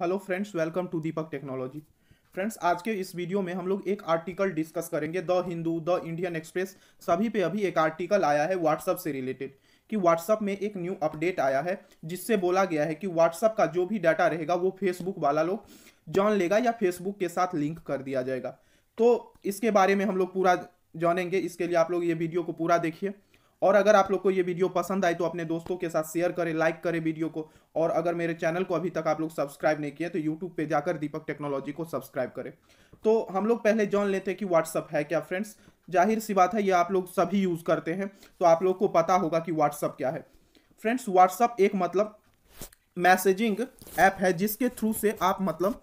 hello friends welcome to Deepak technology friends आज के इस वीडियो में हम लोग एक आर्टिकल डिस्कस करेंगे the Hindu the Indian Express सभी पे अभी एक आर्टिकल आया है व्हाट्सअप से रिलेटेड कि व्हाट्सअप में एक न्यू अपडेट आया है जिससे बोला गया है कि व्हाट्सअप का जो भी डाटा रहेगा वो फेसबुक वाला लोग जान लेगा या फेसबुक के साथ लिंक कर दिया जाएगा तो इसके बारे में हम लोग पूरा जानेंगे इसके लिए आप लोग ये वीडियो को पूरा देखिए और अगर आप लोग को ये वीडियो पसंद आए तो अपने दोस्तों के साथ शेयर करें लाइक करें वीडियो को और अगर मेरे चैनल को अभी तक आप लोग सब्सक्राइब नहीं किया तो यूट्यूब पे जाकर दीपक टेक्नोलॉजी को सब्सक्राइब करें तो हम लोग पहले जान लेते हैं कि व्हाट्सअप है क्या फ्रेंड्स जाहिर सी बात है ये आप लोग सभी यूज़ करते हैं तो आप लोग को पता होगा कि व्हाट्सअप क्या है फ्रेंड्स व्हाट्सअप एक मतलब मैसेजिंग ऐप है जिसके थ्रू से आप मतलब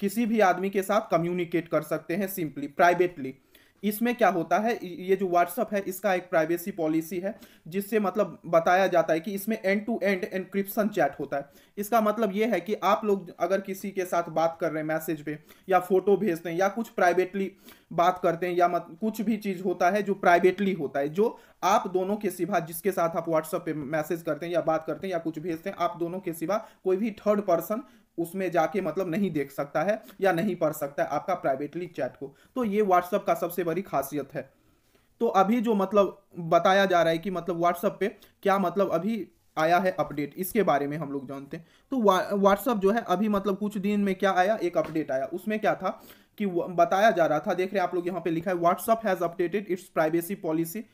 किसी भी आदमी के साथ कम्युनिकेट कर सकते हैं सिंपली प्राइवेटली इसमें क्या होता है ये जो व्हाट्सअप है इसका एक प्राइवेसी पॉलिसी है जिससे मतलब बताया जाता है कि इसमें end to end encryption chat होता है इसका मतलब ये है कि आप लोग अगर किसी के साथ बात कर रहे हैं मैसेज पे या फोटो भेजते हैं या कुछ प्राइवेटली बात करते हैं या मत कुछ भी चीज़ होता है जो प्राइवेटली होता है जो आप दोनों के सिवा जिसके साथ आप व्हाट्सअप पे मैसेज करते हैं या बात करते हैं या कुछ भेजते हैं आप दोनों के सिवा कोई भी थर्ड पर्सन उसमें जाके मतलब नहीं देख सकता है या नहीं पढ़ सकता है आपका प्राइवेटली चैट को तो ये व्हाट्सअप का सबसे बड़ी खासियत है तो अभी जो मतलब बताया जा रहा है कि मतलब व्हाट्सअप पे क्या मतलब अभी आया है अपडेट इसके बारे में हम लोग जानते हैं तो व्हाट्सअप जो है अभी मतलब कुछ दिन में क्या आया एक अपडेट आया उसमें क्या था कि बताया जा रहा था देख रहे हैं आप लोग यहाँ पे लिखा है WhatsApp has updated its privacy policy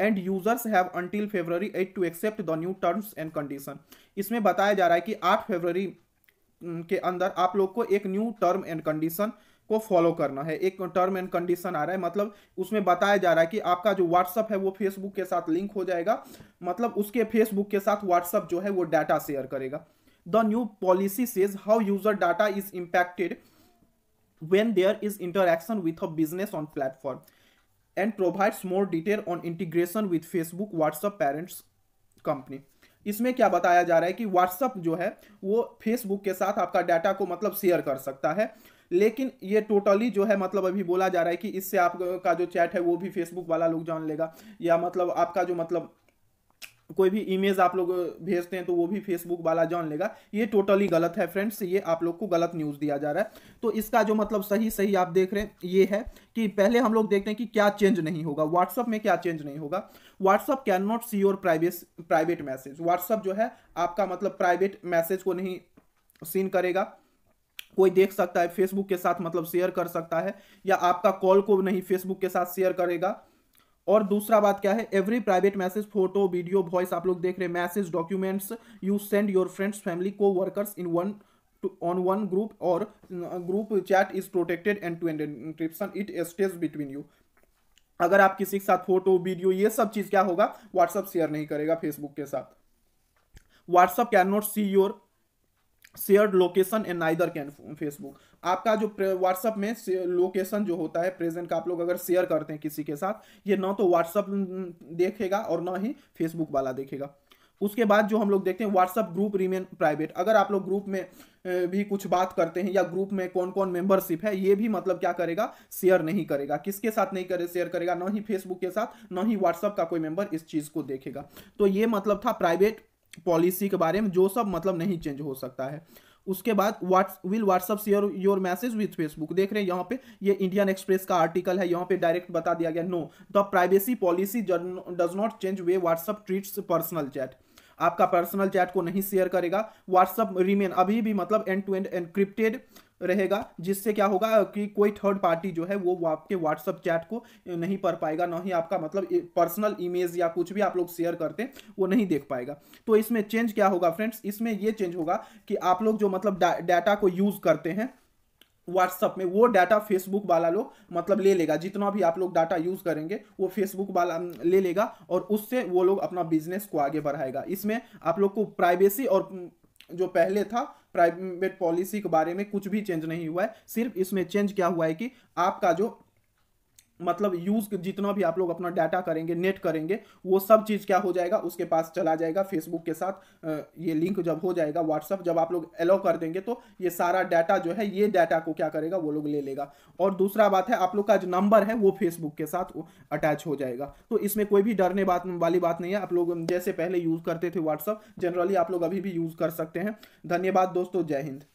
and users have until February eight to accept the new terms and condition इसमें बताया जा रहा है कि आठ फेबररी के अंदर आप लोग को एक न्यू टर्म एंड कंडीशन को फॉलो करना है एक टर्म एंड कंडीशन आ रहा है मतलब उसमें बताया जा रहा है कि आपका जो व्हाट्सअप है वो फेसबुक के साथ लिंक हो जाएगा मतलब उसके फेसबुक के साथ व्हाट्सअप जो है वो डाटा शेयर करेगा the new policy says how user data is impacted when there is interaction with a business on platform and provides more detail on integration with Facebook WhatsApp parents company इसमें क्या बताया जा रहा है कि WhatsApp जो है वो फेसबुक के साथ आपका डाटा को मतलब शेयर कर सकता है लेकिन ये टोटली जो है मतलब अभी बोला जा रहा है कि इससे आपका जो चैट है वो भी फेसबुक वाला लोग जान लेगा या मतलब आपका जो मतलब कोई भी इमेज आप लोग भेजते हैं तो वो भी फेसबुक वाला जान लेगा ये टोटली गलत है फ्रेंड्स ये आप लोग को गलत न्यूज़ दिया जा रहा है तो इसका जो मतलब सही सही आप देख रहे हैं ये है कि पहले हम लोग देखते हैं कि क्या चेंज नहीं होगा व्हाट्सअप में क्या चेंज नहीं होगा WhatsApp can not see your privacy private message WhatsApp जो है आपका मतलब प्राइवेट मैसेज को नहीं सीन करेगा कोई देख सकता है फेसबुक के साथ मतलब शेयर कर सकता है या आपका कॉल को नहीं फेसबुक के साथ शेयर करेगा और दूसरा बात क्या है every private message photo video voice आप लोग देख रहे हैं message documents you send your friends family को workers in one on one group और group chat is protected end to end encryption it stays between you अगर आप किसी के साथ फोटो वीडियो ये सब चीज़ क्या होगा व्हाट्सअप शेयर नहीं करेगा फेसबुक के साथ WhatsApp can not see your share location and neither can Facebook आपका जो व्हाट्सअप में लोकेशन जो होता है प्रेजेंट का आप लोग अगर शेयर करते हैं किसी के साथ ये ना तो व्हाट्सअप देखेगा और ना ही फेसबुक वाला देखेगा उसके बाद जो हम लोग देखते हैं व्हाट्सअप ग्रुप रिमेन प्राइवेट अगर आप लोग ग्रुप में भी कुछ बात करते हैं या ग्रुप में कौन कौन मेंबरशिप है ये भी मतलब क्या करेगा शेयर नहीं करेगा किसके साथ नहीं करे शेयर करेगा ना ही फेसबुक के साथ ना ही व्हाट्सअप का कोई मेंबर इस चीज़ को देखेगा तो ये मतलब था प्राइवेट पॉलिसी के बारे में जो सब मतलब नहीं चेंज हो सकता है उसके बाद what's will WhatsApp share your message with Facebook देख रहे हैं यहाँ पे ये इंडियन एक्सप्रेस का आर्टिकल है यहाँ पे डायरेक्ट बता दिया गया no the privacy policy does not change way WhatsApp treats personal chat आपका पर्सनल चैट को नहीं शेयर करेगा व्हाट्सअप रिमेन अभी भी मतलब एंड टू एंड एनक्रिप्टेड रहेगा जिससे क्या होगा कि कोई थर्ड पार्टी जो है वो आपके व्हाट्सअप चैट को नहीं पढ़ पाएगा ना ही आपका मतलब पर्सनल इमेज या कुछ भी आप लोग शेयर करते वो नहीं देख पाएगा तो इसमें चेंज क्या होगा फ्रेंड्स इसमें ये चेंज होगा कि आप लोग जो मतलब डाटा को यूज़ करते हैं व्हाट्सअप में वो डाटा फेसबुक वाला लोग मतलब ले लेगा जितना भी आप लोग डाटा यूज़ करेंगे वो फेसबुक वाला ले लेगा और उससे वो लोग अपना बिजनेस को आगे बढ़ाएगा इसमें आप लोग को प्राइवेसी और जो पहले था प्राइवेट पॉलिसी के बारे में कुछ भी चेंज नहीं हुआ है सिर्फ इसमें चेंज क्या हुआ है कि आपका जो मतलब यूज़ जितना भी आप लोग अपना डाटा करेंगे नेट करेंगे वो सब चीज़ क्या हो जाएगा उसके पास चला जाएगा फेसबुक के साथ ये लिंक जब हो जाएगा व्हाट्सअप जब आप लोग अलाउ कर देंगे तो ये सारा डाटा जो है ये डाटा को क्या करेगा वो लोग ले लेगा और दूसरा बात है आप लोग का जो नंबर है वो फेसबुक के साथ अटैच हो जाएगा तो इसमें कोई भी डरने बात वाली बात नहीं है आप लोग जैसे पहले यूज़ करते थे व्हाट्सअप जनरली आप लोग अभी भी यूज़ कर सकते हैं धन्यवाद दोस्तों जय हिंद